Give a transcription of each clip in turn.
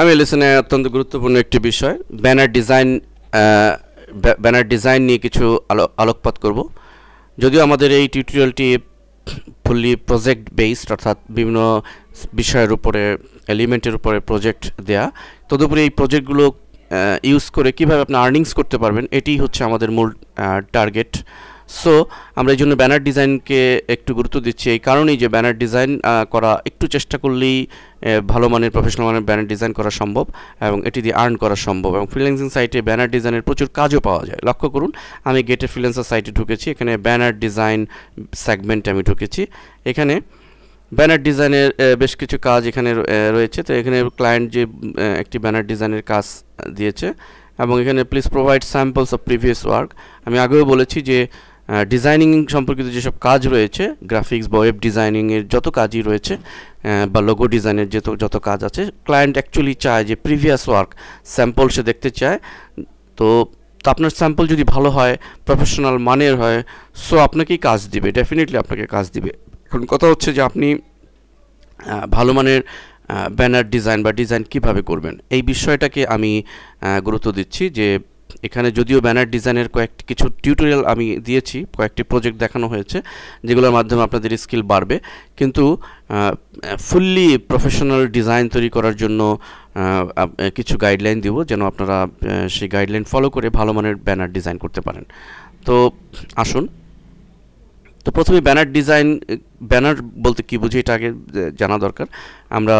আমি লিসনে অত্যন্ত গুরুত্বপূর্ণ একটি বিষয় ব্যানার ডিজাইন ব্যানার ডিজাইন নিয়ে কিছু আলোকপাত করব যদিও আমাদের এই টিউটোরিয়ালটি ফুললি প্রজেক্ট বেসড অর্থাৎ বিভিন্ন বিষয়ের উপরে এলিমেন্টের উপরে প্রজেক্ট দেয়া তদুপরি এই প্রজেক্টগুলো ইউজ করে কিভাবে আপনি আর্নিংস করতে পারবেন এটি হচ্ছে আমাদের মূল টার্গেট সো আমরা এই জন্য ব্যানার ডিজাইনকে একটু গুরুত্ব দিচ্ছি এই কারণেই যে ব্যানার ডিজাইন করা একটু চেষ্টা করলেই ভালো মানের প্রফেশনাল মানের ব্যানার ডিজাইন করা সম্ভব এবং এটি দিয়ে আর্ন করা সম্ভব এবং ফ্রিল্যান্সিং সাইটে ব্যানার ডিজাইনের প্রচুর কাজও পাওয়া যায় লক্ষ্য করুন আমি গেটে ফ্রিল্যান্সার সাইটে ঢুকেছি এখানে ব্যানার ডিজাইন সেগমেন্টে আমি ঢুকেছি এখানে ব্যানার ডিজাইনের বেশ কিছু কাজ এখানে রয়েছে তো এখানে ক্লায়েন্ট যে একটি ব্যানার ডিজাইনের কাজ দিয়েছে এবং এখানে please provide samples of previous work আমি আগেও বলেছি যে ডিজাইনিং সম্পর্কিত যেসব কাজ রয়েছে গ্রাফিক্স বা ওয়েব ডিজাইনিংয়ের যত কাজই রয়েছে বা লোগো ডিজাইনের যত যত কাজ আছে ক্লায়েন্ট অ্যাকচুয়ালি চায় যে প্রিভিয়াস ওয়ার্ক স্যাম্পল সে দেখতে চায় তো তো আপনার স্যাম্পল যদি ভালো হয় প্রফেশনাল মানের হয় সো আপনাকেই কাজ দিবে ডেফিনেটলি আপনাকে কাজ দিবে এখন কথা হচ্ছে যে আপনি ভালো মানের ব্যানার ডিজাইন বা ডিজাইন কিভাবে করবেন এই বিষয়টাকে আমি গুরুত্ব দিচ্ছি যে এখানে যদিও ব্যানার ডিজাইনের কয়েকটি কিছু টিউটোরিয়াল আমি দিয়েছি কয়েকটি প্রজেক্ট দেখানো হয়েছে যেগুলোর মাধ্যমে আপনাদের স্কিল বাড়বে কিন্তু ফুললি প্রফেশনাল ডিজাইন তৈরি করার জন্য কিছু গাইডলাইন দিব যেন আপনারা সেই গাইডলাইন ফলো করে ভালো মানের ব্যানার ডিজাইন করতে পারেন তো আসুন তো প্রথমে ব্যানার ডিজাইন ব্যানার বলতে কি বুঝি এটা আগে জানা দরকার আমরা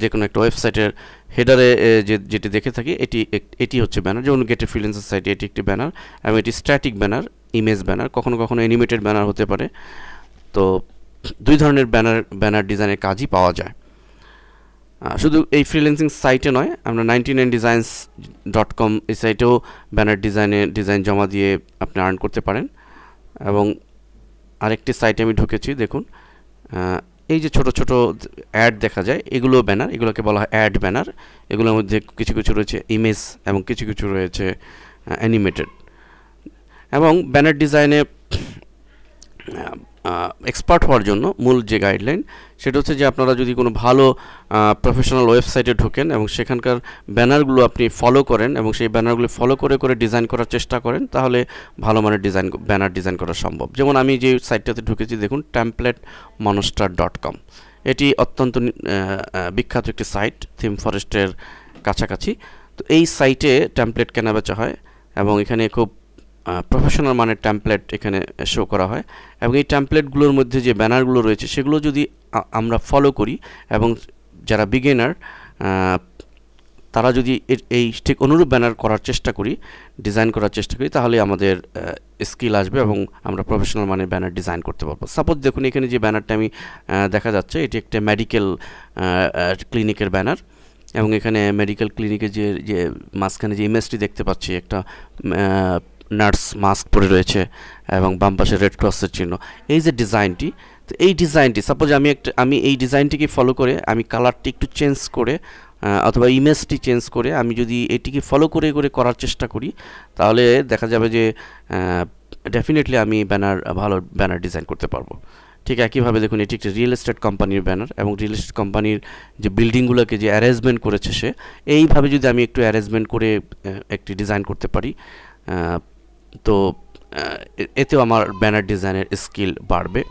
যে কোনো একটা ওয়েবসাইটের হেডারে যে যেটি দেখে থাকি এটি এটি হচ্ছে ব্যানার যেমন গেটে ফ্রিলেন্স সাইটে এটি একটি ব্যানার এবং এটি স্ট্যাটিক ব্যানার ইমেজ ব্যানার কখনো কখনো অ্যানিমেটেড ব্যানার হতে পারে তো দুই ধরনের ব্যানার ব্যানার ডিজাইনের কাজই পাওয়া যায় শুধু এই ফ্রিল্যান্সিং সাইটে নয় আমরা ninety nine designs dot com এই সাইটেও ব্যানার ডিজাইনে ডিজাইন জমা দিয়ে আপনি আর্ন করতে পারেন এবং আরেকটি সাইটে আমি ঢুকেছি দেখুন এই যে ছোট ছোট অ্যাড দেখা যায় এগুলো ব্যানার এগুলোকে বলা হয় অ্যাড ব্যানার এগুলোর মধ্যে কিছু কিছু রয়েছে ইমেজ এবং কিছু কিছু রয়েছে অ্যানিমেটেড এবং ব্যানার ডিজাইনে এক্সপার্ট হওয়ার জন্য মূল যে গাইডলাইন সেটা হচ্ছে যে আপনারা যদি কোনো ভালো প্রফেশনাল ওয়েবসাইটে ঢোকেন এবং সেখানকার ব্যানারগুলো আপনি ফলো করেন এবং সেই ব্যানারগুলো ফলো করে করে ডিজাইন করার চেষ্টা করেন তাহলে ভালো মানের ডিজাইন ব্যানার ডিজাইন করা সম্ভব যেমন আমি যে সাইটটাতে ঢুকেছি দেখুন ট্যাম্পলেট মনস্টার ডট কম এটি অত্যন্ত বিখ্যাত একটি সাইট থিম ফরেস্টের কাছাকাছি তো এই সাইটে ট্যাম্পলেট কেনা বেচা হয় এবং এখানে খুব প্রফেশনাল মানের ট্যাম্পলেট এখানে শো করা হয় এবং এই ট্যাম্পলেটগুলোর মধ্যে যে ব্যানারগুলো রয়েছে সেগুলো যদি আমরা ফলো করি এবং যারা বিগেনার তারা যদি এই ঠিক অনুরূপ ব্যানার করার চেষ্টা করি ডিজাইন করার চেষ্টা করি তাহলে আমাদের স্কিল আসবে এবং আমরা প্রফেশনাল মানে ব্যানার ডিজাইন করতে পারবো সাপোজ দেখুন এখানে যে ব্যানারটা আমি দেখা যাচ্ছে এটি একটা মেডিকেল ক্লিনিকের ব্যানার এবং এখানে মেডিকেল ক্লিনিকের যে যে মাঝখানে যে ইমেজটি দেখতে পাচ্ছি একটা নার্স মাস্ক পরে রয়েছে এবং বাম পাশে রেড ক্রসের চিহ্ন এই যে ডিজাইনটি তো এই ডিজাইনটি সাপোজ আমি একটা আমি এই ডিজাইনটিকে ফলো করে আমি কালারটি একটু চেঞ্জ করে অথবা ইমেজটি চেঞ্জ করে আমি যদি এটিকে ফলো করে করে করার চেষ্টা করি তাহলে দেখা যাবে যে ডেফিনেটলি আমি ব্যানার ভালো ব্যানার ডিজাইন করতে পারবো ঠিক একইভাবে দেখুন এটি একটি রিয়েল এস্টেট কোম্পানির ব্যানার এবং রিয়েল এস্টেট কোম্পানির যে বিল্ডিংগুলোকে যে অ্যারেঞ্জমেন্ট করেছে সে এইভাবে যদি আমি একটু অ্যারেঞ্জমেন্ট করে একটি ডিজাইন করতে পারি তো এতেও আমার ব্যানার ডিজাইনের স্কিল বাড়বে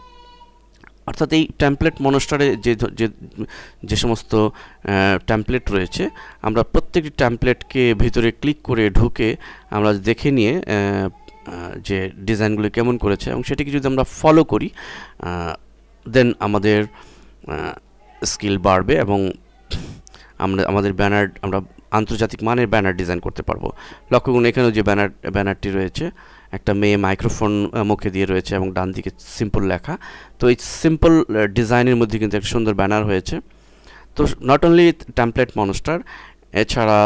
অর্থাৎ এই ট্যাম্পলেট মনস্টারে যে যে সমস্ত ট্যাম্পলেট রয়েছে আমরা প্রত্যেকটি ট্যাম্পলেটকে ভিতরে ক্লিক করে ঢুকে আমরা দেখে নিয়ে যে ডিজাইনগুলো কেমন করেছে এবং সেটিকে যদি আমরা ফলো করি দেন আমাদের স্কিল বাড়বে এবং আমরা আমাদের ব্যানার আমরা আন্তর্জাতিক মানের ব্যানার ডিজাইন করতে পারবো লক্ষ্য করুন এখানেও যে ব্যানার ব্যানারটি রয়েছে একটা মেয়ে মাইক্রোফোন মুখে দিয়ে রয়েছে এবং ডান দিকে সিম্পল লেখা তো এই সিম্পল ডিজাইনের মধ্যে কিন্তু একটা সুন্দর ব্যানার হয়েছে তো নট অনলি ট্যাম্পলেট মনস্টার এছাড়া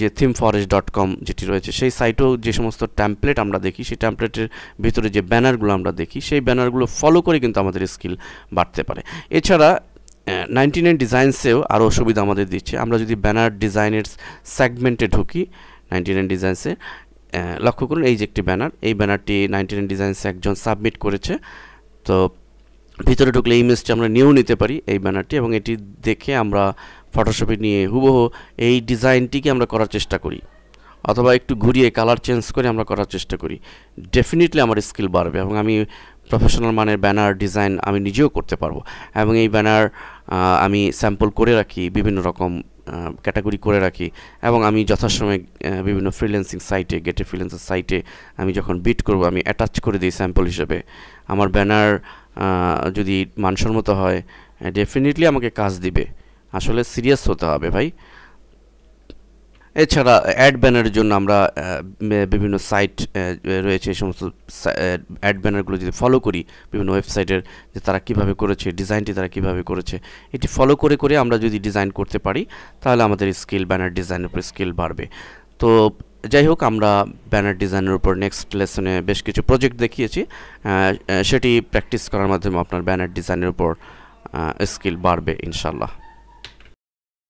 যে থিম ফরেস্ট ডট কম যেটি রয়েছে সেই সাইটেও যে সমস্ত ট্যাম্পলেট আমরা দেখি সেই ট্যাম্পলেটের ভিতরে যে ব্যানারগুলো আমরা দেখি সেই ব্যানারগুলো ফলো করে কিন্তু আমাদের স্কিল বাড়তে পারে এছাড়া নাইনটি নাইন ডিজাইনসেও আরও সুবিধা আমাদের দিচ্ছে আমরা যদি ব্যানার ডিজাইনের সেগমেন্টে ঢুকি নাইনটি নাইন ডিজাইন্সে লক্ষ্য করুন এই যে একটি ব্যানার এই ব্যানারটি নাইনটি নাইন ডিজাইন্সে একজন সাবমিট করেছে তো ভিতরে ঢুকলে ইমেজটি আমরা নিয়েও নিতে পারি এই ব্যানারটি এবং এটি দেখে আমরা ফটোশপে নিয়ে হুবহু এই ডিজাইনটিকে আমরা করার চেষ্টা করি অথবা একটু ঘুরিয়ে কালার চেঞ্জ করে আমরা করার চেষ্টা করি ডেফিনেটলি আমার স্কিল বাড়বে এবং আমি প্রফেশনাল মানের ব্যানার ডিজাইন আমি নিজেও করতে পারবো এবং এই ব্যানার আমি স্যাম্পল করে রাখি বিভিন্ন রকম ক্যাটাগরি করে রাখি এবং আমি যথাসময়ে বিভিন্ন ফ্রিল্যান্সিং সাইটে গেটে ফ্রিল্যান্সার সাইটে আমি যখন বিট করব আমি অ্যাটাচ করে দিই স্যাম্পল হিসেবে আমার ব্যানার যদি মানসম্মত হয় ডেফিনেটলি আমাকে কাজ দিবে আসলে সিরিয়াস হতে হবে ভাই এছাড়া অ্যাড ব্যানারের জন্য আমরা বিভিন্ন সাইট রয়েছে এই সমস্ত অ্যাড ব্যানারগুলো যদি ফলো করি বিভিন্ন ওয়েবসাইটের যে তারা কিভাবে করেছে ডিজাইনটি তারা কিভাবে করেছে এটি ফলো করে করে আমরা যদি ডিজাইন করতে পারি তাহলে আমাদের স্কিল ব্যানার ডিজাইনের উপর স্কিল বাড়বে তো যাই হোক আমরা ব্যানার ডিজাইনের উপর নেক্সট লেসনে বেশ কিছু প্রজেক্ট দেখিয়েছি সেটি প্র্যাকটিস করার মাধ্যমে আপনার ব্যানার ডিজাইনের উপর স্কিল বাড়বে ইনশাল্লাহ